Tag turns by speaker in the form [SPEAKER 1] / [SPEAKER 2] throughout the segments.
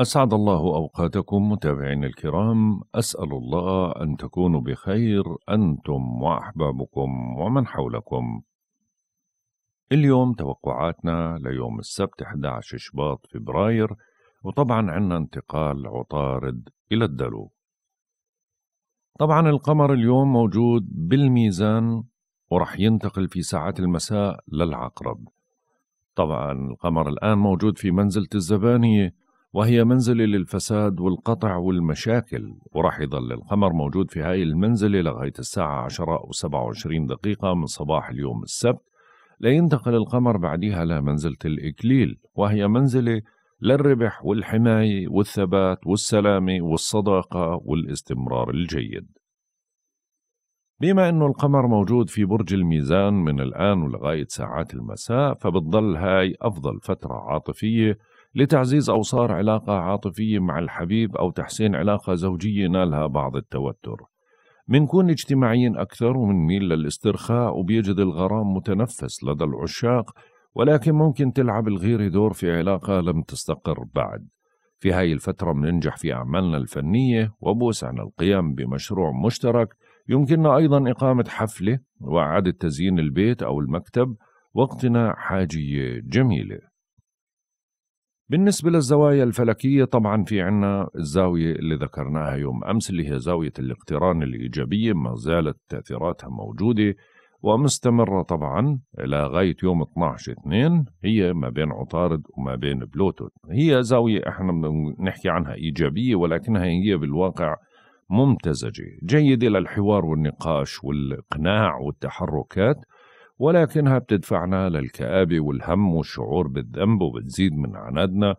[SPEAKER 1] أسعد الله أوقاتكم متابعينا الكرام، أسأل الله أن تكونوا بخير أنتم وأحبابكم ومن حولكم. اليوم توقعاتنا ليوم السبت 11 شباط فبراير، وطبعا عندنا انتقال عطارد إلى الدلو. طبعا القمر اليوم موجود بالميزان ورح ينتقل في ساعات المساء للعقرب. طبعا القمر الآن موجود في منزلة الزبانية وهي منزلة للفساد والقطع والمشاكل وراح يضل القمر موجود في هاي المنزلة لغاية الساعة 10 أو 27 دقيقة من صباح اليوم السبت لينتقل القمر بعدها لمنزلة الإكليل وهي منزلة للربح والحماية والثبات والسلامة والصداقة والاستمرار الجيد بما أنه القمر موجود في برج الميزان من الآن ولغاية ساعات المساء فبتضل هاي أفضل فترة عاطفية لتعزيز أوصار علاقة عاطفية مع الحبيب أو تحسين علاقة زوجية نالها بعض التوتر منكون اجتماعيين أكثر ميل للاسترخاء وبيجد الغرام متنفس لدى العشاق ولكن ممكن تلعب الغيرة دور في علاقة لم تستقر بعد في هاي الفترة مننجح في أعمالنا الفنية وبوسعنا القيام بمشروع مشترك يمكننا أيضا إقامة حفلة وإعادة تزيين البيت أو المكتب وقتنا حاجية جميلة بالنسبة للزوايا الفلكية طبعا في عنا الزاوية اللي ذكرناها يوم أمس اللي هي زاوية الاقتران الإيجابية ما زالت تأثيراتها موجودة ومستمرة طبعا لغاية يوم 12 2 هي ما بين عطارد وما بين بلوتو هي زاوية احنا بنحكي عنها إيجابية ولكنها هي بالواقع ممتزجة جيدة للحوار والنقاش والإقناع والتحركات ولكنها بتدفعنا للكآبة والهم والشعور بالذنب وبتزيد من عنادنا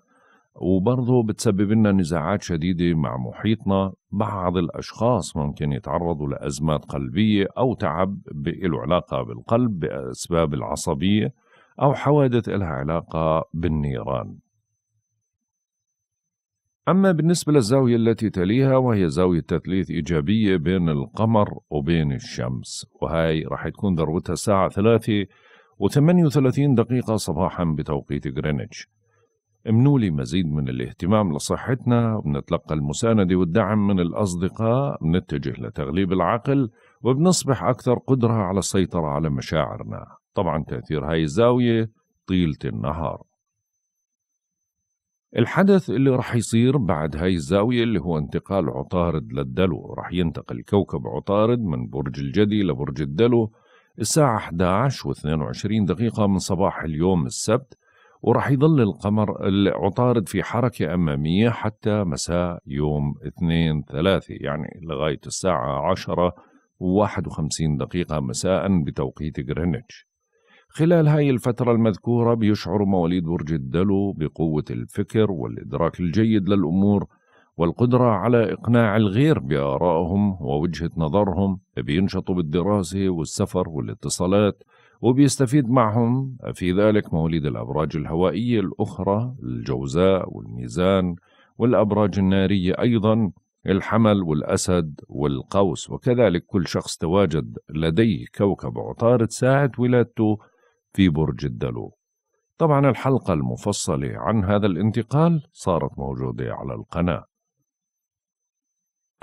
[SPEAKER 1] وبرضه بتسبب لنا نزاعات شديدة مع محيطنا بعض الأشخاص ممكن يتعرضوا لأزمات قلبية أو تعب له علاقة بالقلب بأسباب العصبية أو حوادث لها علاقة بالنيران أما بالنسبة للزاوية التي تليها وهي زاوية تثليث إيجابية بين القمر وبين الشمس وهي راح تكون ذروتها الساعة ثلاثة وثمانية وثلاثين دقيقة صباحا بتوقيت غرينتش امنوا لي مزيد من الاهتمام لصحتنا ونتلقى المساندة والدعم من الأصدقاء بنتجه لتغليب العقل وبنصبح أكثر قدرة على السيطرة على مشاعرنا طبعا تأثير هاي الزاوية طيلة النهار الحدث اللي راح يصير بعد هاي الزاوية اللي هو انتقال عطارد للدلو راح ينتقل كوكب عطارد من برج الجدي لبرج الدلو الساعة 11 و 22 دقيقة من صباح اليوم السبت وراح يظل القمر عطارد في حركة أمامية حتى مساء يوم 2 3 يعني لغاية الساعة 10 و 51 دقيقة مساء بتوقيت غرينتش خلال هاي الفترة المذكورة بيشعر مواليد برج الدلو بقوة الفكر والإدراك الجيد للأمور والقدرة على إقناع الغير بآرائهم ووجهة نظرهم بينشطوا بالدراسة والسفر والاتصالات وبيستفيد معهم في ذلك مواليد الأبراج الهوائية الأخرى الجوزاء والميزان والأبراج النارية أيضا الحمل والأسد والقوس وكذلك كل شخص تواجد لديه كوكب عطارد ساعة ولادته في برج الدلو طبعا الحلقة المفصلة عن هذا الانتقال صارت موجودة على القناة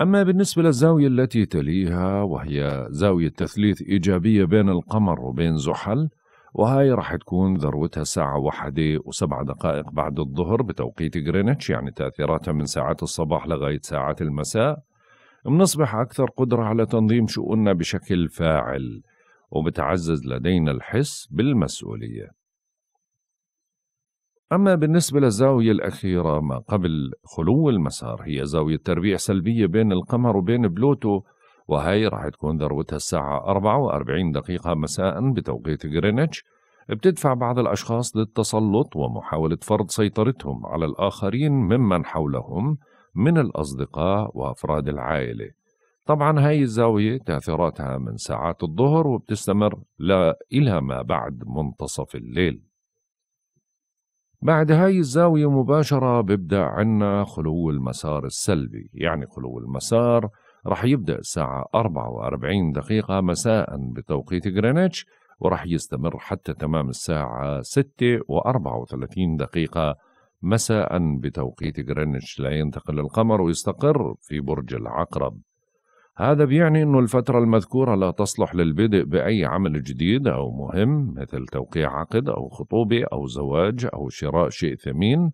[SPEAKER 1] أما بالنسبة للزاوية التي تليها وهي زاوية تثليث إيجابية بين القمر وبين زحل وهاي راح تكون ذروتها الساعة واحدة وسبع دقائق بعد الظهر بتوقيت غرينتش يعني تأثيراتها من ساعات الصباح لغاية ساعات المساء بنصبح أكثر قدرة على تنظيم شؤوننا بشكل فاعل وبتعزز لدينا الحس بالمسؤولية أما بالنسبة للزاوية الأخيرة ما قبل خلو المسار هي زاوية تربيع سلبية بين القمر وبين بلوتو وهي راح تكون ذروتها الساعة 44 دقيقة مساء بتوقيت غرينتش بتدفع بعض الأشخاص للتسلط ومحاولة فرض سيطرتهم على الآخرين ممن حولهم من الأصدقاء وأفراد العائلة طبعا هاي الزاوية تأثيراتها من ساعات الظهر وبتستمر إلى ما بعد منتصف الليل بعد هاي الزاوية مباشرة ببدأ عنا خلو المسار السلبي يعني خلو المسار رح يبدأ الساعة 44 دقيقة مساء بتوقيت غرينتش ورح يستمر حتى تمام الساعة 6 و34 دقيقة مساء بتوقيت غرينتش لا ينتقل القمر ويستقر في برج العقرب هذا بيعني أن الفترة المذكورة لا تصلح للبدء بأي عمل جديد أو مهم مثل توقيع عقد أو خطوبة أو زواج أو شراء شيء ثمين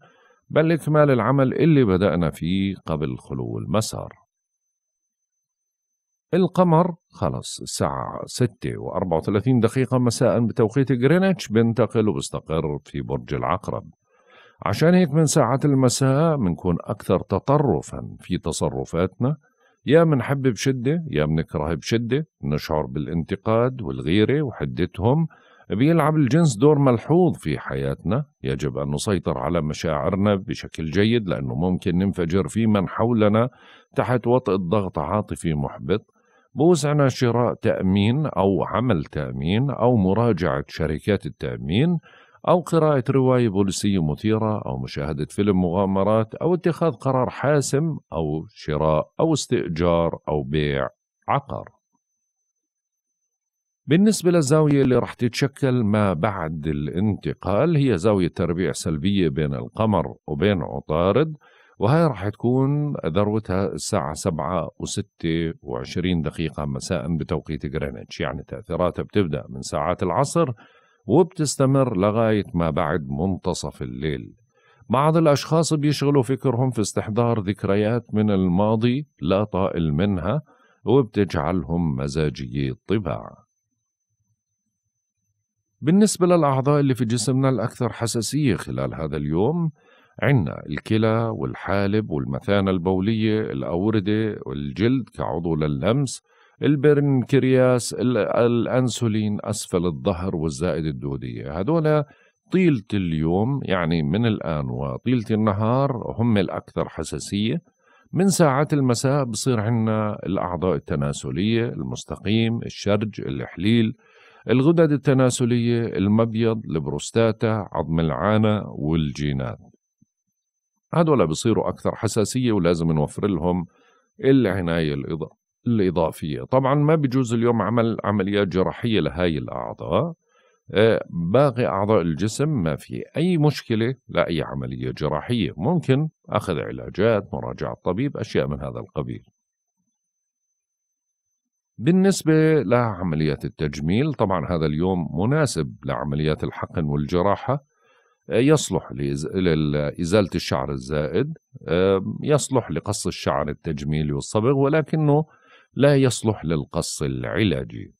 [SPEAKER 1] بل إكمال العمل اللي بدأنا فيه قبل خلو المسار القمر خلص الساعة 6 و 34 دقيقة مساء بتوقيت جرينتش بنتقل وبستقر في برج العقرب عشان هيك من ساعات المساء بنكون أكثر تطرفا في تصرفاتنا يا منحب بشدة يا منكره بشدة نشعر بالانتقاد والغيرة وحدتهم بيلعب الجنس دور ملحوظ في حياتنا يجب أن نسيطر على مشاعرنا بشكل جيد لأنه ممكن ننفجر في من حولنا تحت وطئ الضغط عاطفي محبط بوسعنا شراء تأمين أو عمل تأمين أو مراجعة شركات التأمين أو قراءة رواية بوليسية مثيرة أو مشاهدة فيلم مغامرات أو اتخاذ قرار حاسم أو شراء أو استئجار أو بيع عقار بالنسبة للزاوية اللي رح تتشكل ما بعد الانتقال هي زاوية تربيع سلبية بين القمر وبين عطارد وهي رح تكون ذروتها الساعة سبعة وستة وعشرين دقيقة مساء بتوقيت غرينتش يعني تأثيراتها بتبدأ من ساعات العصر وبتستمر لغاية ما بعد منتصف الليل بعض الأشخاص بيشغلوا فكرهم في استحضار ذكريات من الماضي لا طائل منها وبتجعلهم مزاجيي الطباع بالنسبة للأعضاء اللي في جسمنا الأكثر حساسية خلال هذا اليوم عندنا الكلى والحالب والمثانة البولية الأوردة والجلد كعضو للمس البرنكرياس الأنسولين أسفل الظهر والزائد الدودية هدول طيلة اليوم يعني من الآن وطيلة النهار هم الأكثر حساسية من ساعات المساء بصير عندنا الأعضاء التناسلية المستقيم الشرج الحليل الغدد التناسلية المبيض البروستاتا عظم العانة والجينات هدول بصيروا أكثر حساسية ولازم نوفر لهم العناية الإضافية الإضافية طبعا ما بيجوز اليوم عمل عمليات جراحية لهاي الأعضاء آه، باقي أعضاء الجسم ما في أي مشكلة لأي عملية جراحية ممكن أخذ علاجات مراجعة طبيب أشياء من هذا القبيل بالنسبة لعمليات التجميل طبعا هذا اليوم مناسب لعمليات الحقن والجراحة آه، يصلح لإزالة الشعر الزائد آه، يصلح لقص الشعر التجميلي والصبغ ولكنه لا يصلح للقص العلاجي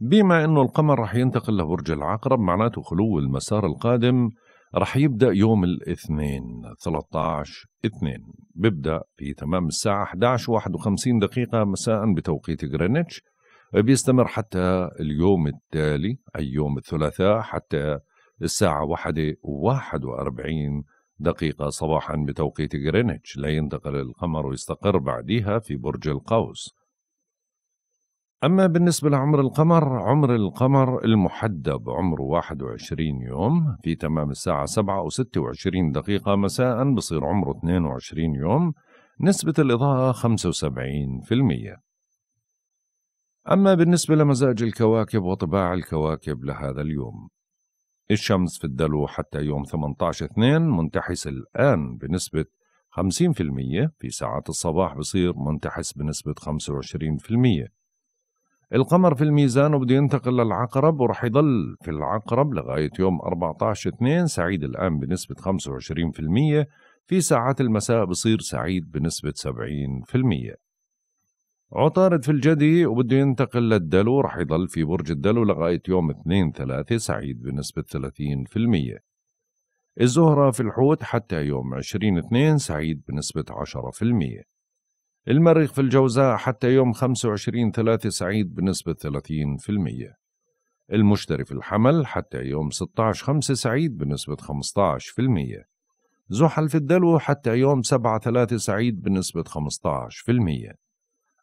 [SPEAKER 1] بما أنه القمر رح ينتقل لبرج العقرب معناته خلو المسار القادم رح يبدأ يوم الاثنين 13 2 بيبدأ في تمام الساعة 11 51 دقيقة مساء بتوقيت غرينتش بيستمر حتى اليوم التالي أي يوم الثلاثاء حتى الساعة 1 41 دقيقة صباحا بتوقيت غرينتش لينتقل القمر ويستقر بعدها في برج القوس أما بالنسبة لعمر القمر عمر القمر المحدب عمره 21 يوم في تمام الساعة 7 و 26 دقيقة مساء بصير عمره 22 يوم نسبة الإضاءة 75% أما بالنسبة لمزاج الكواكب وطباع الكواكب لهذا اليوم الشمس في الدلو حتى يوم 18/2 منتحس الآن بنسبة 50% في ساعات الصباح بصير منتحس بنسبة 25% القمر في الميزان وبده ينتقل للعقرب ورح يضل في العقرب لغاية يوم 14/2 سعيد الآن بنسبة 25% في ساعات المساء بصير سعيد بنسبة 70% عطارد في الجدي وبده ينتقل للدلو رح يضل في برج الدلو لغاية يوم 2 3 سعيد بنسبة 30% الزهرة في الحوت حتى يوم 20 2 سعيد بنسبة 10% المريخ في الجوزاء حتى يوم 25 3 سعيد بنسبة 30% المشتري في الحمل حتى يوم 16 5 سعيد بنسبة 15% زحل في الدلو حتى يوم 7 3 سعيد بنسبة المية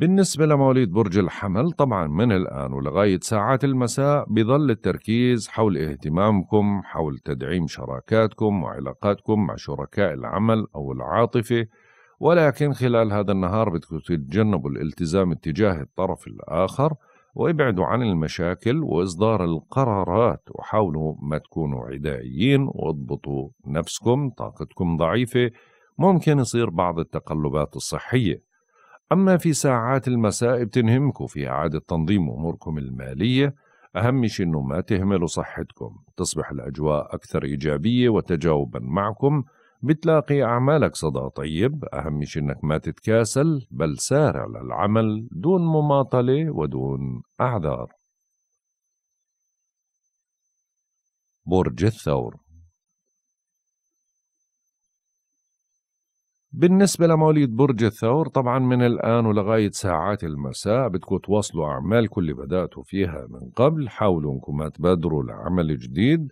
[SPEAKER 1] بالنسبة لمواليد برج الحمل طبعا من الآن ولغاية ساعات المساء بظل التركيز حول اهتمامكم حول تدعيم شراكاتكم وعلاقاتكم مع شركاء العمل أو العاطفة ولكن خلال هذا النهار بدكم تتجنبوا الالتزام اتجاه الطرف الآخر وابعدوا عن المشاكل وإصدار القرارات وحاولوا ما تكونوا عدائيين واضبطوا نفسكم طاقتكم ضعيفة ممكن يصير بعض التقلبات الصحية أما في ساعات المساء بتنهمكوا في إعادة تنظيم أموركم المالية أهم شيء إنه ما تهملوا صحتكم تصبح الأجواء أكثر إيجابية وتجاوبا معكم بتلاقي أعمالك صدى طيب أهم شيء إنك ما تتكاسل بل سارع للعمل دون مماطلة ودون أعذار برج الثور بالنسبة لمواليد برج الثور طبعا من الآن ولغاية ساعات المساء بدكم تواصلوا أعمالكم اللي بدأتوا فيها من قبل حاولوا أنكم ما تبادروا لعمل جديد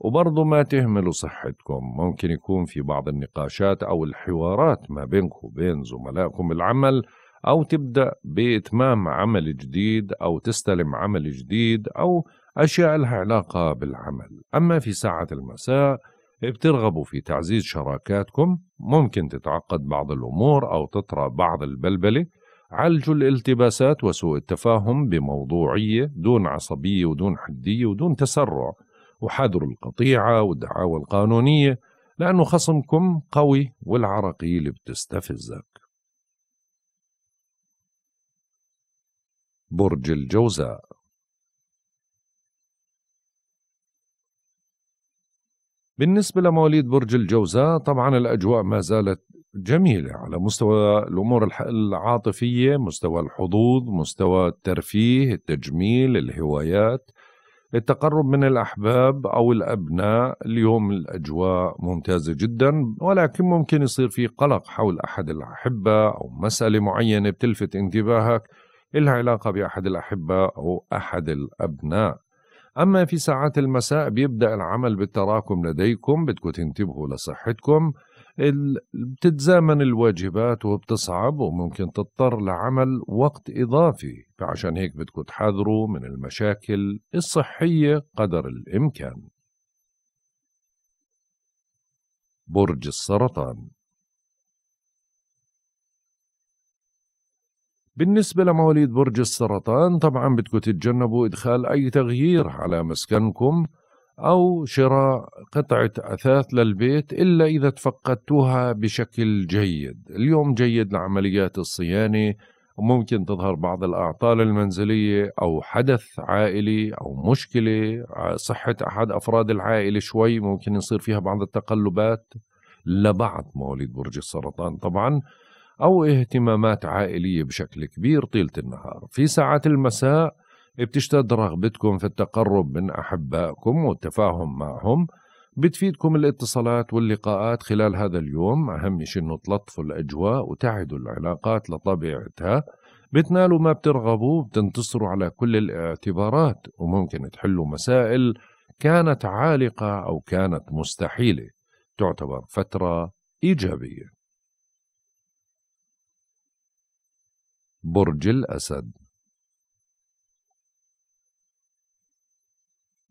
[SPEAKER 1] وبرضه ما تهملوا صحتكم ممكن يكون في بعض النقاشات أو الحوارات ما بينكم وبين زملائكم العمل أو تبدأ بإتمام عمل جديد أو تستلم عمل جديد أو أشياء لها علاقة بالعمل أما في ساعة المساء بترغبوا في تعزيز شراكاتكم ممكن تتعقد بعض الأمور أو تطرأ بعض البلبلة عالجوا الالتباسات وسوء التفاهم بموضوعية دون عصبية ودون حدية ودون تسرع وحذروا القطيعة والدعاوى القانونية لأنه خصمكم قوي والعرقية اللي بتستفزك برج الجوزاء بالنسبة لمواليد برج الجوزاء طبعا الأجواء ما زالت جميلة على مستوى الأمور العاطفية مستوى الحظوظ مستوى الترفيه التجميل الهوايات التقرب من الأحباب أو الأبناء اليوم الأجواء ممتازة جدا ولكن ممكن يصير في قلق حول أحد الأحبة أو مسألة معينة بتلفت انتباهك إلها علاقة بأحد الأحبة أو أحد الأبناء أما في ساعات المساء بيبدأ العمل بالتراكم لديكم بدكم تنتبهوا لصحتكم بتتزامن الواجبات وبتصعب وممكن تضطر لعمل وقت إضافي فعشان هيك بدكم تحذروا من المشاكل الصحية قدر الإمكان برج السرطان بالنسبة لمواليد برج السرطان طبعا بدكم تتجنبوا إدخال أي تغيير على مسكنكم أو شراء قطعة أثاث للبيت إلا إذا تفقدتوها بشكل جيد اليوم جيد لعمليات الصيانة وممكن تظهر بعض الأعطال المنزلية أو حدث عائلي أو مشكلة صحة أحد أفراد العائلة شوي ممكن يصير فيها بعض التقلبات لبعض مواليد برج السرطان طبعاً أو اهتمامات عائلية بشكل كبير طيلة النهار في ساعات المساء بتشتد رغبتكم في التقرب من أحبائكم والتفاهم معهم بتفيدكم الاتصالات واللقاءات خلال هذا اليوم أهم شيء أنه تلطفوا الأجواء وتعدوا العلاقات لطبيعتها بتنالوا ما بترغبوا بتنتصروا على كل الاعتبارات وممكن تحلوا مسائل كانت عالقة أو كانت مستحيلة تعتبر فترة إيجابية برج الأسد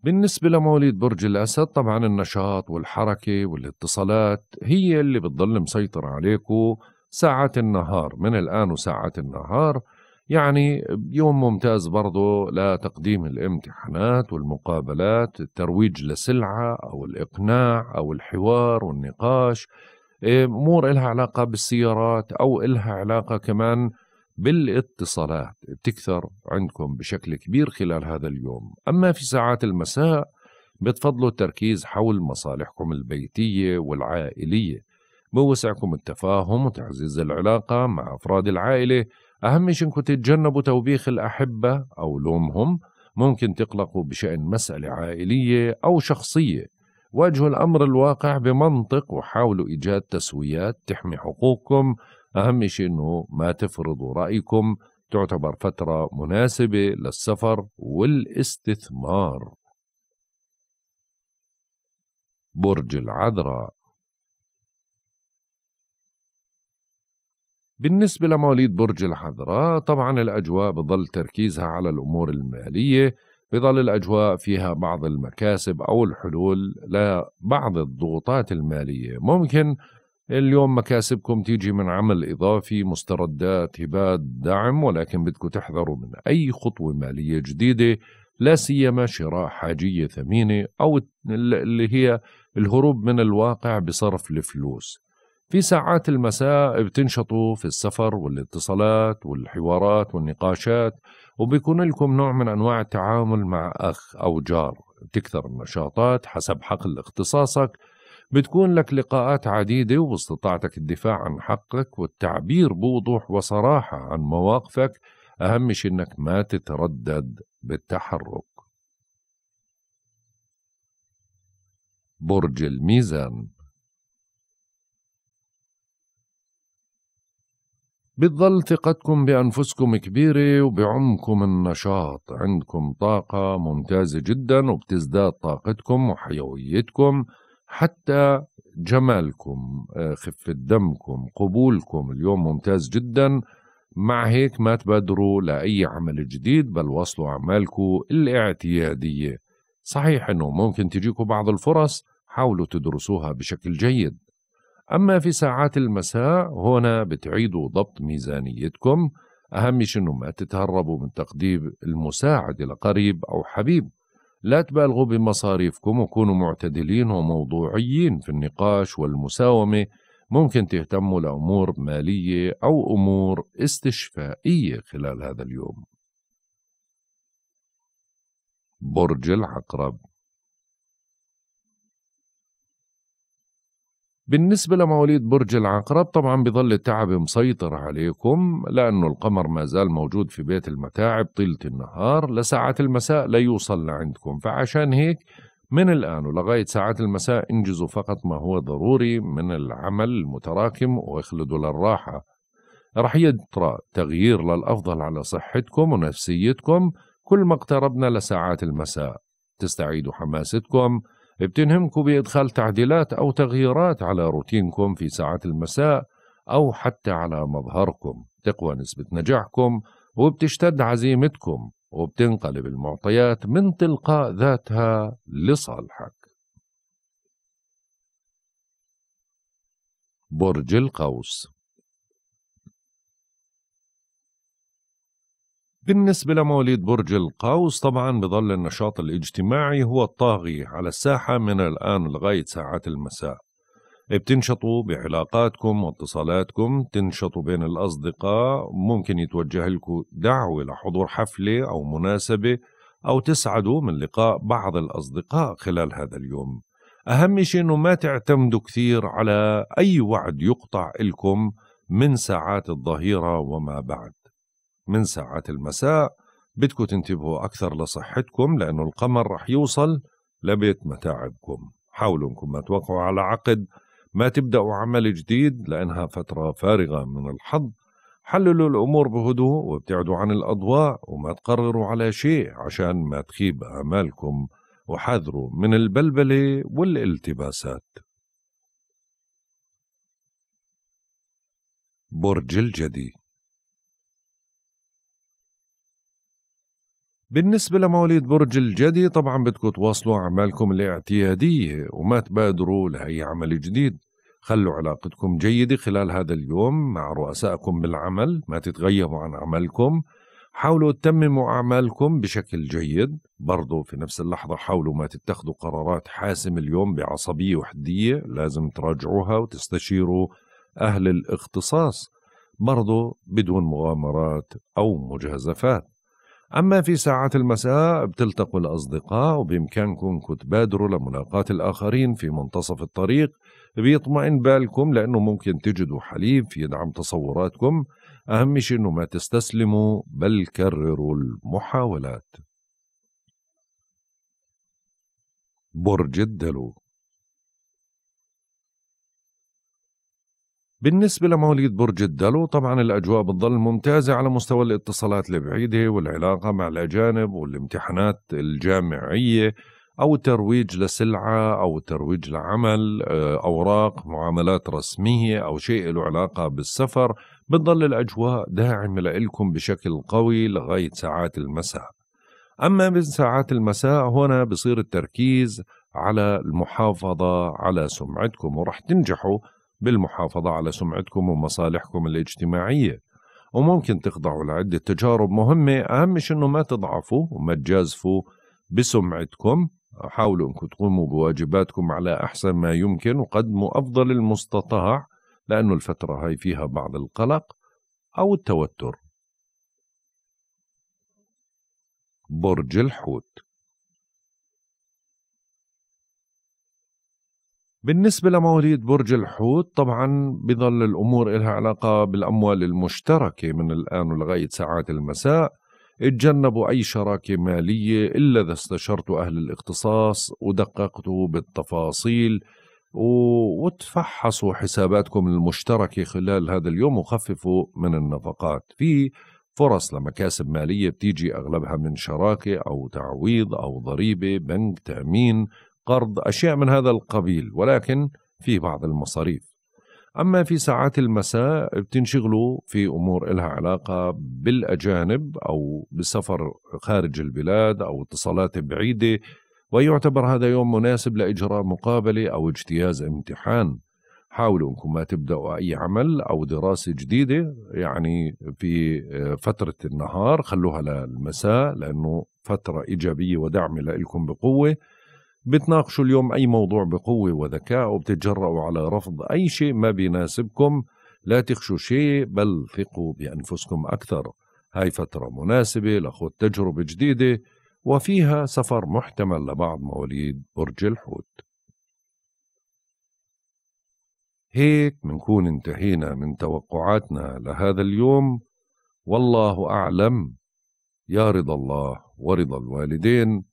[SPEAKER 1] بالنسبة لمواليد برج الأسد طبعا النشاط والحركة والاتصالات هي اللي بتضل مسيطرة عليكم ساعات النهار من الآن وساعات النهار يعني يوم ممتاز برضه لتقديم الامتحانات والمقابلات الترويج لسلعة أو الإقناع أو الحوار والنقاش أمور إيه، إلها علاقة بالسيارات أو إلها علاقة كمان بالاتصالات بتكثر عندكم بشكل كبير خلال هذا اليوم أما في ساعات المساء بتفضلوا التركيز حول مصالحكم البيتية والعائلية بوسعكم التفاهم وتعزيز العلاقة مع أفراد العائلة أهم شيء إنكم تتجنبوا توبيخ الأحبة أو لومهم ممكن تقلقوا بشأن مسألة عائلية أو شخصية واجهوا الأمر الواقع بمنطق وحاولوا إيجاد تسويات تحمي حقوقكم أهم شيء أنه ما تفرضوا رأيكم تعتبر فترة مناسبة للسفر والاستثمار برج العذراء بالنسبة لمواليد برج العذراء طبعا الأجواء بظل تركيزها على الأمور المالية بظل الأجواء فيها بعض المكاسب أو الحلول لبعض الضغوطات المالية ممكن اليوم مكاسبكم تيجي من عمل إضافي مستردات هبات دعم ولكن بدكم تحذروا من أي خطوة مالية جديدة لا سيما شراء حاجية ثمينة أو اللي هي الهروب من الواقع بصرف الفلوس في ساعات المساء بتنشطوا في السفر والاتصالات والحوارات والنقاشات وبيكون لكم نوع من أنواع التعامل مع أخ أو جار تكثر النشاطات حسب حقل اختصاصك بتكون لك لقاءات عديدة واستطاعتك الدفاع عن حقك والتعبير بوضوح وصراحة عن مواقفك أهم شيء إنك ما تتردد بالتحرك برج الميزان بتظل ثقتكم بأنفسكم كبيرة وبعمكم النشاط عندكم طاقة ممتازة جدا وبتزداد طاقتكم وحيويتكم حتى جمالكم آه، خفة دمكم قبولكم اليوم ممتاز جدا مع هيك ما تبادروا لأي عمل جديد بل وصلوا أعمالكم الاعتيادية صحيح أنه ممكن تجيكم بعض الفرص حاولوا تدرسوها بشكل جيد أما في ساعات المساء هنا بتعيدوا ضبط ميزانيتكم أهم شيء أنه ما تتهربوا من تقديم المساعدة لقريب أو حبيب لا تبالغوا بمصاريفكم وكونوا معتدلين وموضوعيين في النقاش والمساومة ممكن تهتموا لأمور مالية أو أمور استشفائية خلال هذا اليوم برج العقرب بالنسبة لمواليد برج العقرب طبعا بظل التعب مسيطر عليكم لأنه القمر ما زال موجود في بيت المتاعب طيلة النهار لساعات المساء لا يوصل لعندكم فعشان هيك من الآن ولغاية ساعات المساء انجزوا فقط ما هو ضروري من العمل المتراكم واخلدوا للراحة رح يطرأ تغيير للأفضل على صحتكم ونفسيتكم كل ما اقتربنا لساعات المساء تستعيدوا حماستكم بتنهمكم بإدخال تعديلات أو تغييرات على روتينكم في ساعات المساء أو حتى على مظهركم تقوى نسبة نجاحكم وبتشتد عزيمتكم وبتنقلب المعطيات من تلقاء ذاتها لصالحك برج القوس بالنسبة لمواليد برج القوس طبعا بظل النشاط الاجتماعي هو الطاغي على الساحة من الآن لغاية ساعات المساء بتنشطوا بعلاقاتكم واتصالاتكم تنشطوا بين الأصدقاء ممكن يتوجه لكم دعوة لحضور حفلة أو مناسبة أو تسعدوا من لقاء بعض الأصدقاء خلال هذا اليوم أهم شيء أنه ما تعتمدوا كثير على أي وعد يقطع لكم من ساعات الظهيرة وما بعد من ساعات المساء بدكم تنتبهوا أكثر لصحتكم لأنه القمر رح يوصل لبيت متاعبكم حاولوا أنكم ما توقعوا على عقد ما تبدأوا عمل جديد لأنها فترة فارغة من الحظ حللوا الأمور بهدوء وابتعدوا عن الأضواء وما تقرروا على شيء عشان ما تخيب آمالكم وحذروا من البلبلة والالتباسات برج الجدي بالنسبة لمواليد برج الجدي طبعا بدكم تواصلوا أعمالكم الاعتيادية وما تبادروا لأي عمل جديد خلوا علاقتكم جيدة خلال هذا اليوم مع رؤسائكم بالعمل ما تتغيبوا عن عملكم حاولوا تتمموا أعمالكم بشكل جيد برضو في نفس اللحظة حاولوا ما تتخذوا قرارات حاسمة اليوم بعصبية وحدية لازم تراجعوها وتستشيروا أهل الاختصاص برضو بدون مغامرات أو مجازفات أما في ساعات المساء بتلتقوا الأصدقاء وبإمكانكم تبادروا لملاقاة الآخرين في منتصف الطريق بيطمئن بالكم لأنه ممكن تجدوا حليب يدعم تصوراتكم أهم شيء أنه ما تستسلموا بل كرروا المحاولات برج الدلو بالنسبة لمواليد برج الدلو طبعا الأجواء بتظل ممتازة على مستوى الاتصالات البعيدة والعلاقة مع الأجانب والامتحانات الجامعية أو الترويج لسلعة أو الترويج لعمل آه، أوراق معاملات رسمية أو شيء له علاقة بالسفر بتظل الأجواء داعمة لإلكم بشكل قوي لغاية ساعات المساء أما من ساعات المساء هنا بصير التركيز على المحافظة على سمعتكم ورح تنجحوا بالمحافظة على سمعتكم ومصالحكم الاجتماعية وممكن تخضعوا لعدة تجارب مهمة أهم شيء أنه ما تضعفوا وما تجازفوا بسمعتكم حاولوا أنكم تقوموا بواجباتكم على أحسن ما يمكن وقدموا أفضل المستطاع لأنه الفترة هاي فيها بعض القلق أو التوتر برج الحوت بالنسبة لمواليد برج الحوت طبعا بظل الأمور إلها علاقة بالأموال المشتركة من الآن ولغاية ساعات المساء اتجنبوا أي شراكة مالية إلا إذا استشرتوا أهل الاختصاص ودققتوا بالتفاصيل وتفحصوا حساباتكم المشتركة خلال هذا اليوم وخففوا من النفقات في فرص لمكاسب مالية بتيجي أغلبها من شراكة أو تعويض أو ضريبة بنك تأمين قرض أشياء من هذا القبيل ولكن في بعض المصاريف أما في ساعات المساء بتنشغلوا في أمور إلها علاقة بالأجانب أو بسفر خارج البلاد أو اتصالات بعيدة ويعتبر هذا يوم مناسب لإجراء مقابلة أو اجتياز امتحان حاولوا انكم ما تبداوا اي عمل او دراسه جديده يعني في آه، فتره النهار خلوها للمساء لانه فتره ايجابيه ودعم لكم بقوه بتناقشوا اليوم أي موضوع بقوة وذكاء وبتتجرأوا على رفض أي شيء ما بيناسبكم لا تخشوا شيء بل ثقوا بأنفسكم أكثر هاي فترة مناسبة لخوض تجربة جديدة وفيها سفر محتمل لبعض مواليد برج الحوت هيك منكون انتهينا من توقعاتنا لهذا اليوم والله أعلم يا رضا الله ورضا الوالدين